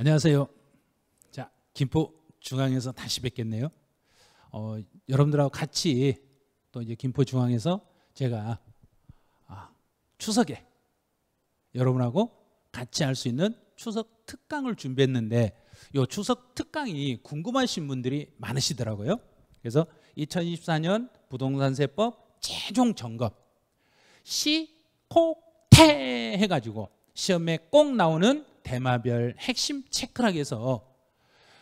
안녕하세요. 자, 김포 중앙에서 다시 뵙겠네요. 어, 여러분들하고 같이 또 이제 김포 중앙에서 제가 아, 추석에 여러분하고 같이 할 수 있는 추석 특강을 준비했는데 요 추석 특강이 궁금하신 분들이 많으시더라고요. 그래서 2024년 부동산세법 최종 점검 시콕태 해가지고 시험에 꼭 나오는 대마별 핵심 체크를 하기 위해서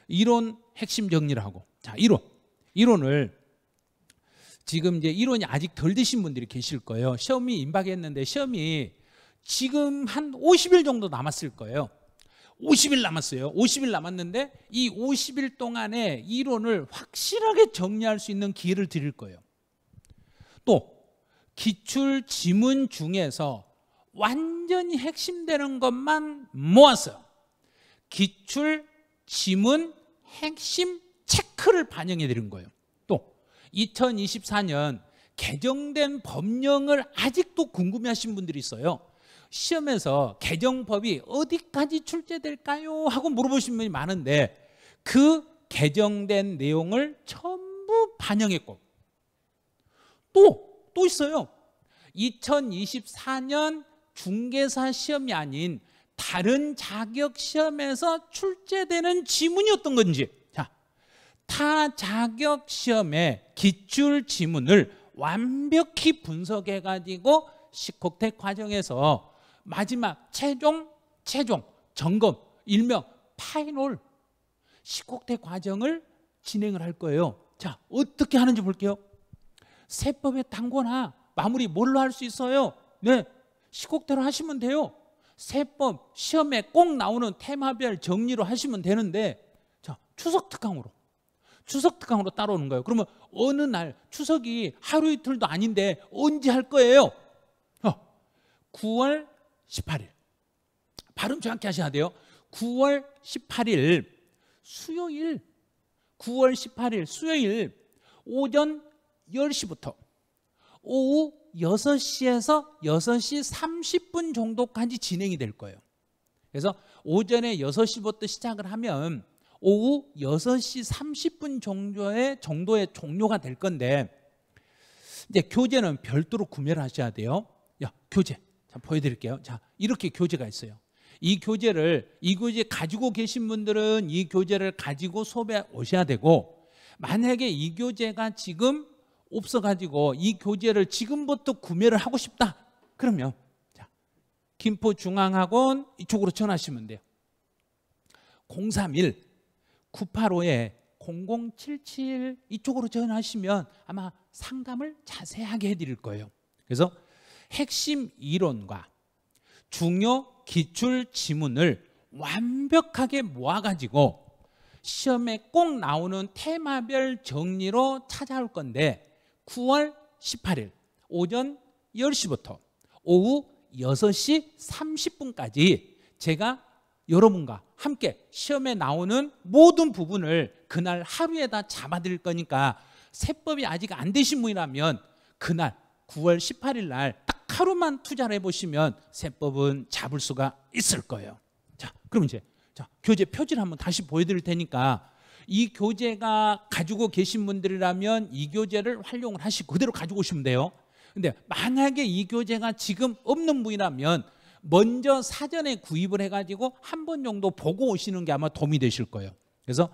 이론 핵심 정리를 하고 자 이론 이론을 지금 이제 이론이 아직 덜 되신 분들이 계실 거예요 시험이 임박했는데 시험이 지금 한 50일 정도 남았을 거예요 50일 남았어요 50일 남았는데 이 50일 동안에 이론을 확실하게 정리할 수 있는 기회를 드릴 거예요 또 기출 지문 중에서 완전히 핵심되는 것만 모아서 기출, 지문, 핵심 체크를 반영해 드린 거예요. 또 2024년 개정된 법령을 아직도 궁금해하신 분들이 있어요. 시험에서 개정법이 어디까지 출제될까요? 하고 물어보신 분이 많은데 그 개정된 내용을 전부 반영했고 또, 또 있어요. 2024년 중개사 시험이 아닌 다른 자격 시험에서 출제되는 지문이었던 건지 자, 타 자격 시험의 기출 지문을 완벽히 분석해 가지고 식곡텍 과정에서 마지막 최종 최종 점검 일명 파이널 식곡텍 과정을 진행을 할 거예요. 자, 어떻게 하는지 볼게요. 세법의 단권화 마무리 뭘로 할 수 있어요? 네, 시곡대로 하시면 돼요. 세법 시험에 꼭 나오는 테마별 정리로 하시면 되는데 자 추석 특강으로 추석 특강으로 따라오는 거예요. 그러면 어느 날 추석이 하루 이틀도 아닌데 언제 할 거예요? 어, 9월 18일 발음 정확히 하셔야 돼요. 9월 18일 수요일 9월 18일 수요일 오전 10시부터 오후 6시에서 6시 30분 정도까지 진행이 될 거예요. 그래서 오전에 6시부터 시작을 하면 오후 6시 30분 정도의 정도의 종료가 될 건데 이제 교재는 별도로 구매를 하셔야 돼요. 야, 교재. 자, 보여 드릴게요. 자, 이렇게 교재가 있어요. 이 교재를 이 교재 가지고 계신 분들은 이 교재를 가지고 수업에 오셔야 되고 만약에 이 교재가 지금 없어가지고 이 교재를 지금부터 구매를 하고 싶다. 그러면 자, 김포중앙학원 이쪽으로 전하시면 돼요. 031 985에 0077 이쪽으로 전화하시면 아마 상담을 자세하게 해드릴 거예요. 그래서 핵심 이론과 중요 기출 지문을 완벽하게 모아가지고 시험에 꼭 나오는 테마별 정리로 찾아올 건데 9월 18일 오전 10시부터 오후 6시 30분까지 제가 여러분과 함께 시험에 나오는 모든 부분을 그날 하루에 다 잡아드릴 거니까 세법이 아직 안 되신 분이라면 그날 9월 18일 날 딱 하루만 투자를 해보시면 세법은 잡을 수가 있을 거예요. 자, 그럼 이제 자, 교재 표지를 한번 다시 보여드릴 테니까 이 교재가 가지고 계신 분들이라면 이 교재를 활용을 하시고 그대로 가지고 오시면 돼요. 근데 만약에 이 교재가 지금 없는 분이라면 먼저 사전에 구입을 해가지고 한 번 정도 보고 오시는 게 아마 도움이 되실 거예요. 그래서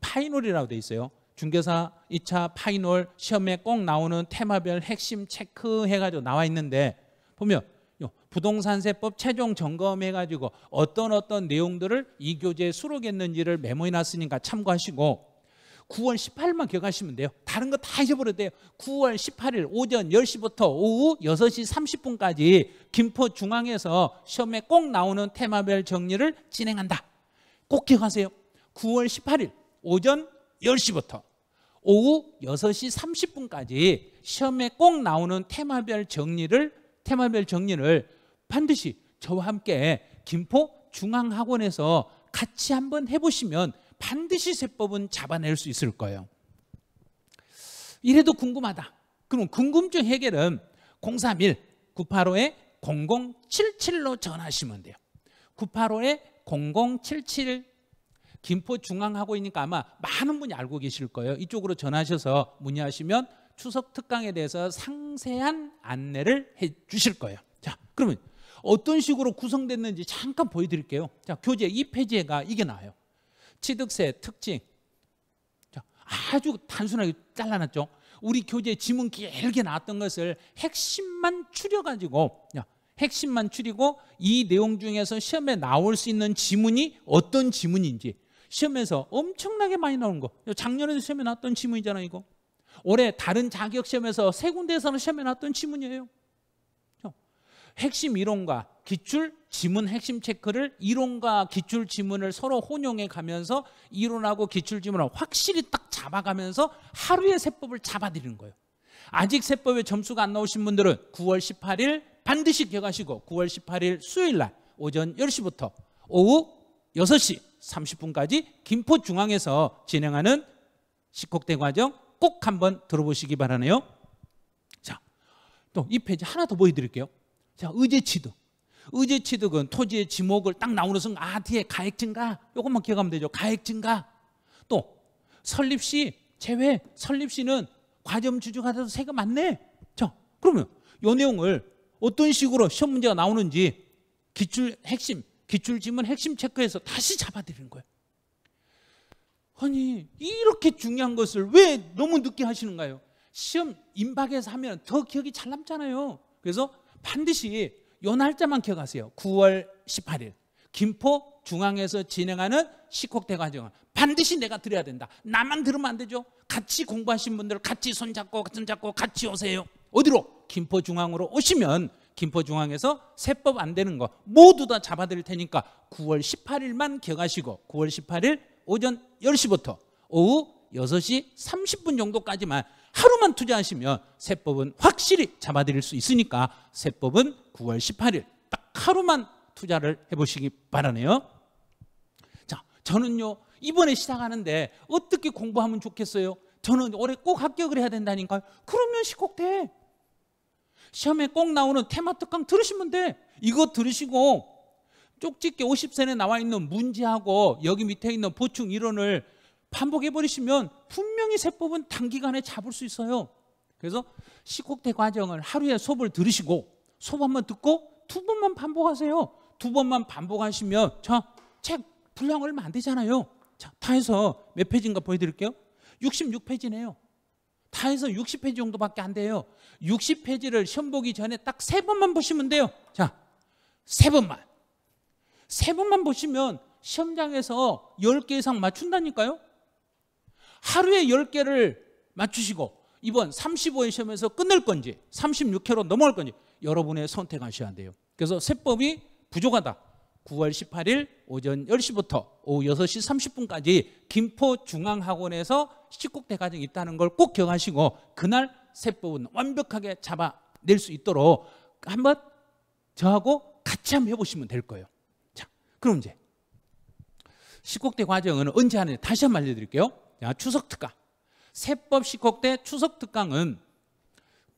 파이널이라고 돼 있어요. 중개사 2차 파이널 시험에 꼭 나오는 테마별 핵심 체크 해가지고 나와 있는데 보면 부동산세법 최종 점검해가지고 어떤 어떤 내용들을 이 교재에 수록했는지를 메모해놨으니까 참고하시고 9월 18일만 기억하시면 돼요. 다른 거 다 잊어버려도 돼요. 9월 18일 오전 10시부터 오후 6시 30분까지 김포 중앙에서 시험에 꼭 나오는 테마별 정리를 진행한다. 꼭 기억하세요. 9월 18일 오전 10시부터 오후 6시 30분까지 시험에 꼭 나오는 테마별 정리를 테마별 정리를 반드시 저와 함께 김포 중앙학원에서 같이 한번 해보시면 반드시 세법은 잡아낼 수 있을 거예요. 이래도 궁금하다. 그럼 궁금증 해결은 031 985에 0077로 전하시면 돼요. 985에 0077 김포 중앙학원이니까 아마 많은 분이 알고 계실 거예요. 이쪽으로 전하셔서 문의하시면 추석 특강에 대해서 상세한 안내를 해 주실 거예요. 자, 그러면 어떤 식으로 구성됐는지 잠깐 보여드릴게요. 자, 교재 2페이지가 이게 나와요. 취득세 특징. 자, 아주 단순하게 잘라놨죠. 우리 교재 지문 길게 나왔던 것을 핵심만 추려가지고 야, 핵심만 추리고 이 내용 중에서 시험에 나올 수 있는 지문이 어떤 지문인지 시험에서 엄청나게 많이 나오는 거 작년에도 시험에 나왔던 지문이잖아요 이거 올해 다른 자격시험에서 세 군데에서는 시험에 나왔던 지문이에요 핵심 이론과 기출 지문 핵심 체크를 이론과 기출 지문을 서로 혼용해 가면서 이론하고 기출 지문을 확실히 딱 잡아가면서 하루의 세법을 잡아드리는 거예요. 아직 세법에 점수가 안 나오신 분들은 9월 18일 반드시 기억하시고 9월 18일 수요일 날 오전 10시부터 오후 6시 30분까지 김포중앙에서 진행하는 식곡대 과정 꼭 한번 들어보시기 바라네요. 자, 또 이 페이지 하나 더 보여드릴게요. 자, 의제취득 의제취득은 토지의 지목을 딱 나오는 순간 아 뒤에 가액 증가 요것만 기억하면 되죠 가액 증가 또 설립 시 제외 설립 시는 과점 주주가서 세금 안내자 그러면 요 내용을 어떤 식으로 시험 문제가 나오는지 기출 핵심 기출 지문 핵심 체크해서 다시 잡아드리는 거예요 아니 이렇게 중요한 것을 왜 너무 늦게 하시는가요 시험 임박해서 하면 더 기억이 잘 남잖아요 그래서 반드시 요 날짜만 기억하세요. 9월 18일. 김포 중앙에서 진행하는 시곡대 과정을 반드시 내가 드려야 된다. 나만 들으면 안 되죠. 같이 공부하신 분들 같이 손잡고 손잡고 같이 오세요. 어디로? 김포 중앙으로 오시면 김포 중앙에서 세법 안 되는 거 모두 다 잡아 드릴 테니까 9월 18일만 기억하시고 9월 18일 오전 10시부터 오후 6시 30분 정도까지만 하루만 투자하시면 세법은 확실히 잡아드릴 수 있으니까 세법은 9월 18일 딱 하루만 투자를 해보시기 바라네요. 자, 저는요 이번에 시작하는데 어떻게 공부하면 좋겠어요? 저는 올해 꼭 합격을 해야 된다니까요. 그러면 시곡대 시험에 꼭 나오는 테마 특강 들으시면 돼. 이거 들으시고 쪽집게 50선에 나와 있는 문제하고 여기 밑에 있는 보충 이론을 반복해 버리시면 분명히 세법은 단기간에 잡을 수 있어요. 그래서 시곡대 과정을 하루에 수업을 들으시고 수업 한번 듣고 두 번만 반복하세요. 두 번만 반복하시면 자책 분량 얼마 안 되잖아요. 자, 다 해서 몇 페이지인가 보여드릴게요. 66페이지네요. 다 해서 60페이지 정도밖에 안 돼요. 60페이지를 시험 보기 전에 딱 세 번만 보시면 돼요. 자, 세 번만. 세 번만 보시면 시험장에서 10개 이상 맞춘다니까요. 하루에 10개를 맞추시고 이번 35회 시험에서 끝낼 건지 36회로 넘어갈 건지 여러분의 선택하셔야 돼요. 그래서 세법이 부족하다. 9월 18일 오전 10시부터 오후 6시 30분까지 김포중앙학원에서 십국대 과정이 있다는 걸 꼭 기억하시고 그날 세법은 완벽하게 잡아낼 수 있도록 한번 저하고 같이 한번 해보시면 될 거예요. 자, 그럼 이제 십국대 과정은 언제 하느냐 다시 한번 알려드릴게요. 추석 특강. 세법 시곡대 추석 특강은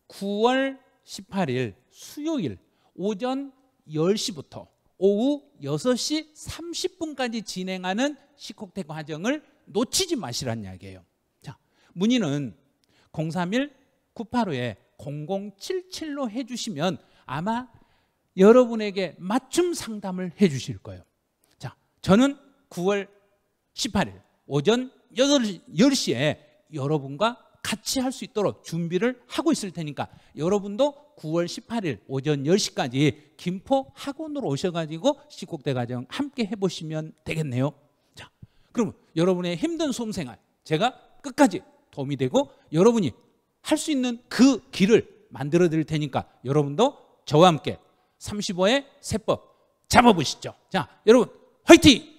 9월 18일 수요일 오전 10시부터 오후 6시 30분까지 진행하는 시콕대 과정을 놓치지 마시란 이야기예요. 자, 문의는 031-985-0077로 해주시면 아마 여러분에게 맞춤 상담을 해주실 거예요. 자, 저는 9월 18일 오전 여덟 10시에 여러분과 같이 할 수 있도록 준비를 하고 있을 테니까 여러분도 9월 18일 오전 10시까지 김포 학원으로 오셔가지고 시곡대 과정 함께 해보시면 되겠네요. 자, 그럼 여러분의 힘든 수험생활 제가 끝까지 도움이 되고 여러분이 할 수 있는 그 길을 만들어 드릴 테니까 여러분도 저와 함께 35의 세법 잡아보시죠. 자, 여러분 화이팅!